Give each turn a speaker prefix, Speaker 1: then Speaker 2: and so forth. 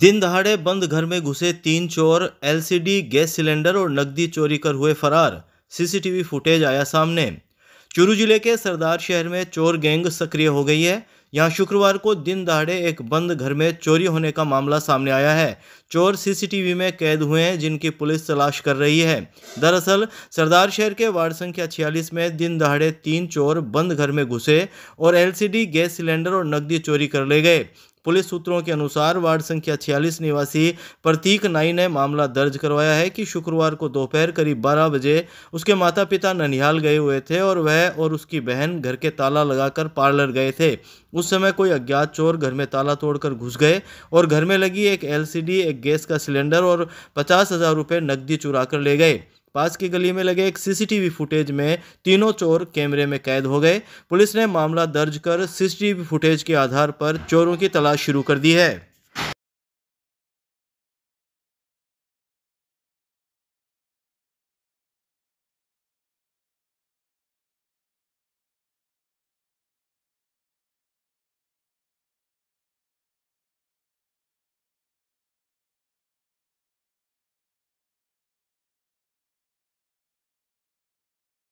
Speaker 1: दिन दहाड़े बंद घर में घुसे तीन चोर एलसीडी गैस सिलेंडर और नकदी चोरी कर हुए फरार सीसीटीवी फुटेज आया सामने चुरू जिले के सरदार शहर में चोर गैंग सक्रिय हो गई है यहाँ शुक्रवार को दिन दहाड़े एक बंद घर में चोरी होने का मामला सामने आया है चोर सीसीटीवी में कैद हुए हैं जिनकी पुलिस तलाश कर रही है दरअसल सरदार शहर के वार्ड संख्या छियालीस में दिन दहाड़े तीन चोर बंद घर में घुसे और एलसीडी गैस सिलेंडर और नकदी चोरी कर ले गए पुलिस सूत्रों के अनुसार वार्ड संख्या छियालीस निवासी प्रतीक नाई ने मामला दर्ज करवाया है कि शुक्रवार को दोपहर करीब बारह बजे उसके माता पिता ननिहाल गए हुए थे और वह और उसकी बहन घर के ताला लगाकर पार्लर गए थे उस समय कोई अज्ञात चोर घर में ताला तोड़कर घुस गए और घर में लगी एक एलसीडी, एक गैस का सिलेंडर और पचास हज़ार रुपये नकदी चुरा कर ले गए पास की गली में लगे एक सीसीटीवी फुटेज में तीनों चोर कैमरे में कैद हो गए पुलिस ने मामला दर्ज कर सीसीटीवी फुटेज के आधार पर चोरों की तलाश शुरू कर दी है